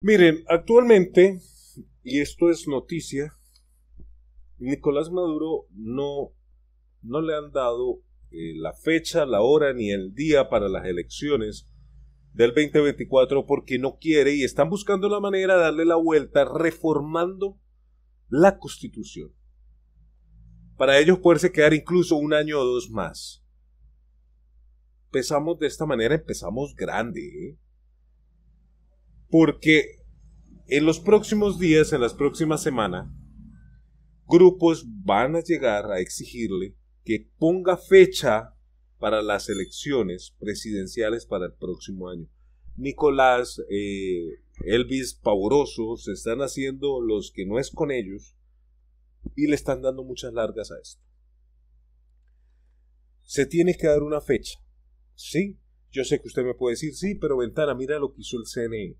Miren, actualmente, y esto es noticia, Nicolás Maduro no, no le han dado eh, la fecha, la hora ni el día para las elecciones del 2024 porque no quiere y están buscando la manera de darle la vuelta reformando la constitución para ellos poderse quedar incluso un año o dos más. Empezamos de esta manera, empezamos grande. ¿eh? Porque en los próximos días, en las próximas semanas, grupos van a llegar a exigirle que ponga fecha para las elecciones presidenciales para el próximo año. Nicolás, eh, Elvis Pavoroso, se están haciendo los que no es con ellos y le están dando muchas largas a esto. Se tiene que dar una fecha. Sí, yo sé que usted me puede decir, sí, pero Ventana, mira lo que hizo el CNE.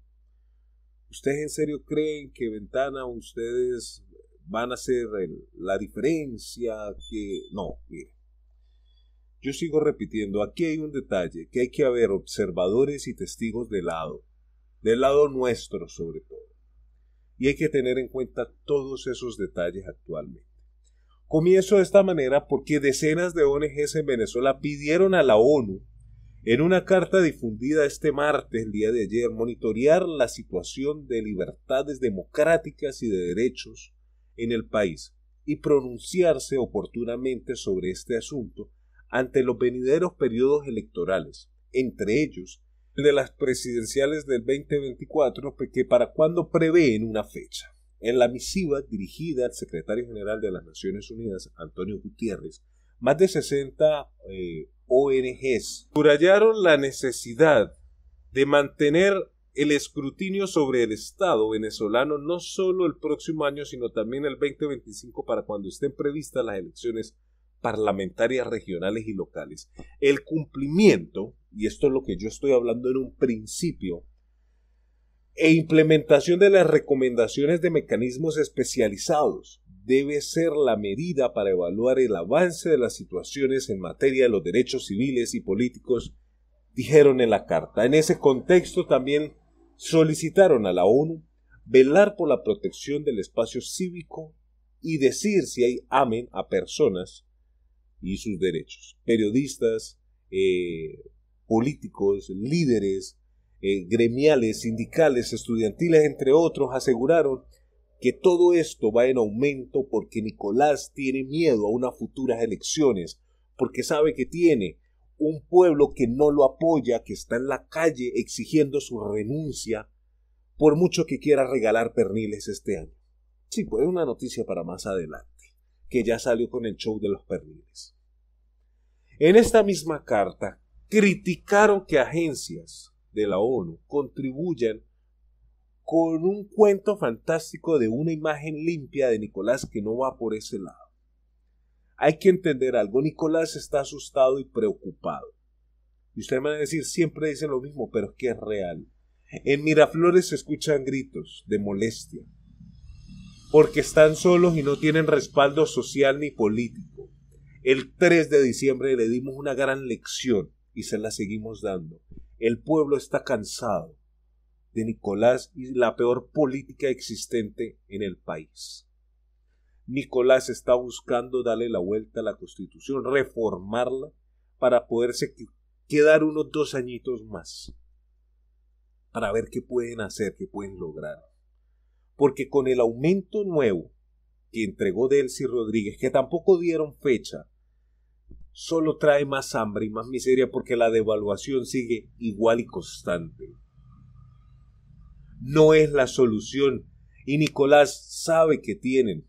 ¿Ustedes en serio creen que Ventana ustedes van a ser la diferencia? Que no, mire. Yo sigo repitiendo, aquí hay un detalle, que hay que haber observadores y testigos de lado, del lado nuestro sobre todo. Y hay que tener en cuenta todos esos detalles actualmente. Comienzo de esta manera porque decenas de ONGs en Venezuela pidieron a la ONU en una carta difundida este martes, el día de ayer, monitorear la situación de libertades democráticas y de derechos en el país y pronunciarse oportunamente sobre este asunto ante los venideros periodos electorales, entre ellos de las presidenciales del 2024, que para cuando prevén una fecha. En la misiva dirigida al secretario general de las Naciones Unidas, Antonio Gutiérrez, más de 60 ONGs. subrayaron la necesidad de mantener el escrutinio sobre el Estado venezolano no solo el próximo año, sino también el 2025 para cuando estén previstas las elecciones parlamentarias regionales y locales. El cumplimiento, y esto es lo que yo estoy hablando en un principio, e implementación de las recomendaciones de mecanismos especializados debe ser la medida para evaluar el avance de las situaciones en materia de los derechos civiles y políticos, dijeron en la carta. En ese contexto también solicitaron a la ONU velar por la protección del espacio cívico y decir si hay amen a personas y sus derechos. Periodistas, eh, políticos, líderes, eh, gremiales, sindicales, estudiantiles, entre otros, aseguraron que todo esto va en aumento porque Nicolás tiene miedo a unas futuras elecciones, porque sabe que tiene un pueblo que no lo apoya, que está en la calle exigiendo su renuncia, por mucho que quiera regalar perniles este año. Sí, pues una noticia para más adelante, que ya salió con el show de los perniles. En esta misma carta, criticaron que agencias de la ONU contribuyan con un cuento fantástico de una imagen limpia de Nicolás que no va por ese lado. Hay que entender algo, Nicolás está asustado y preocupado. Y ustedes van a decir, siempre dicen lo mismo, pero es que es real. En Miraflores se escuchan gritos de molestia, porque están solos y no tienen respaldo social ni político. El 3 de diciembre le dimos una gran lección y se la seguimos dando. El pueblo está cansado de Nicolás y la peor política existente en el país. Nicolás está buscando darle la vuelta a la constitución, reformarla para poderse quedar unos dos añitos más, para ver qué pueden hacer, qué pueden lograr. Porque con el aumento nuevo que entregó Delcy Rodríguez, que tampoco dieron fecha, solo trae más hambre y más miseria porque la devaluación sigue igual y constante no es la solución. Y Nicolás sabe que tienen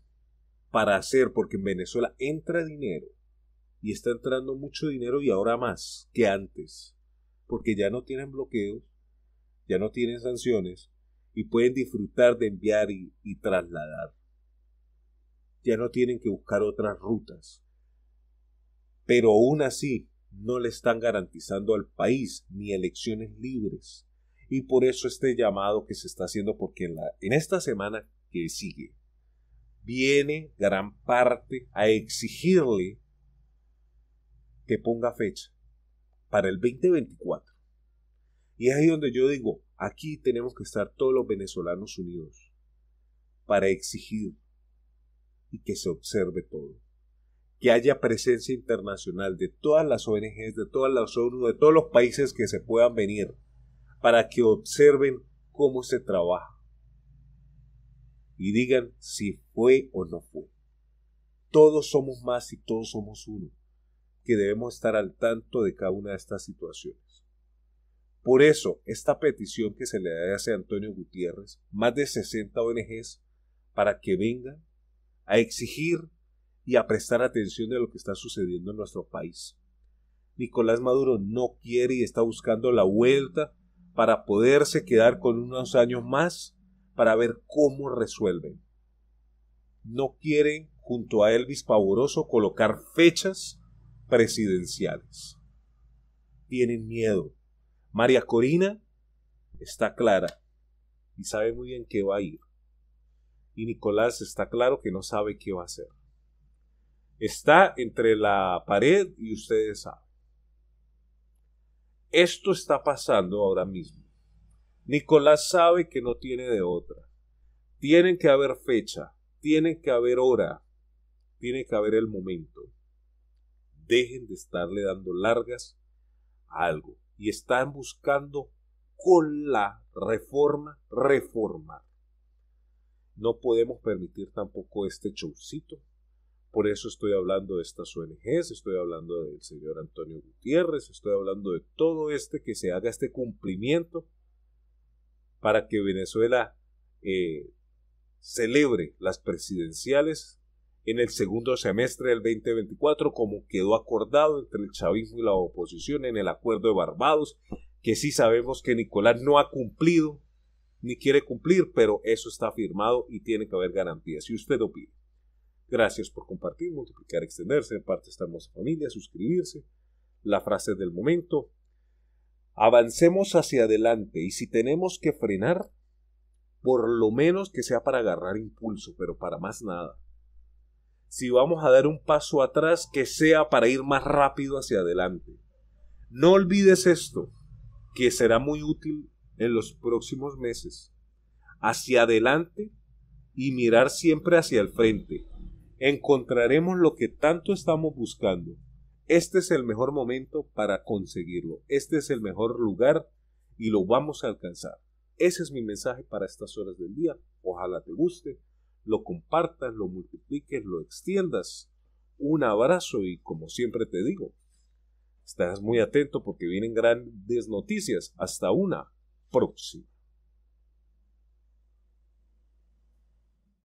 para hacer, porque en Venezuela entra dinero y está entrando mucho dinero y ahora más que antes, porque ya no tienen bloqueos, ya no tienen sanciones y pueden disfrutar de enviar y, trasladar. Ya no tienen que buscar otras rutas. Pero aún así, no le están garantizando al país ni elecciones libres y por eso este llamado que se está haciendo, porque en, esta semana que sigue viene gran parte a exigirle que ponga fecha para el 2024. Y es ahí donde yo digo, aquí tenemos que estar todos los venezolanos unidos para exigir y que se observe todo. Que haya presencia internacional de todas las ONGs, de todas las ONU, de todos los países que se puedan venir para que observen cómo se trabaja y digan si fue o no fue. Todos somos más y todos somos uno, que debemos estar al tanto de cada una de estas situaciones. Por eso, esta petición que se le hace a Antonio Gutiérrez, más de 60 ONGs, para que vengan a exigir y a prestar atención de lo que está sucediendo en nuestro país. Nicolás Maduro no quiere y está buscando la vuelta para poderse quedar con unos años más para ver cómo resuelven. No quieren, junto a Elvis Pavoroso, colocar fechas presidenciales. Tienen miedo. María Corina está clara y sabe muy bien qué va a ir. Y Nicolás está claro que no sabe qué va a hacer. Está entre la pared y ustedes saben. Esto está pasando ahora mismo. Nicolás sabe que no tiene de otra. Tienen que haber fecha, tiene que haber hora, tiene que haber el momento. Dejen de estarle dando largas a algo y están buscando con la reforma reformar. No podemos permitir tampoco este showcito por eso estoy hablando de estas ONGs, estoy hablando del señor Antonio Gutiérrez, estoy hablando de todo este que se haga este cumplimiento para que Venezuela eh, celebre las presidenciales en el segundo semestre del 2024, como quedó acordado entre el chavismo y la oposición en el acuerdo de Barbados, que sí sabemos que Nicolás no ha cumplido ni quiere cumplir, pero eso está firmado y tiene que haber garantías. si usted pide. Gracias por compartir, multiplicar, extenderse, en parte esta hermosa familia, suscribirse. La frase del momento. Avancemos hacia adelante y si tenemos que frenar, por lo menos que sea para agarrar impulso, pero para más nada. Si vamos a dar un paso atrás, que sea para ir más rápido hacia adelante. No olvides esto, que será muy útil en los próximos meses. Hacia adelante y mirar siempre hacia el frente encontraremos lo que tanto estamos buscando. Este es el mejor momento para conseguirlo. Este es el mejor lugar y lo vamos a alcanzar. Ese es mi mensaje para estas horas del día. Ojalá te guste, lo compartas, lo multipliques, lo extiendas. Un abrazo y como siempre te digo, estás muy atento porque vienen grandes noticias. Hasta una próxima.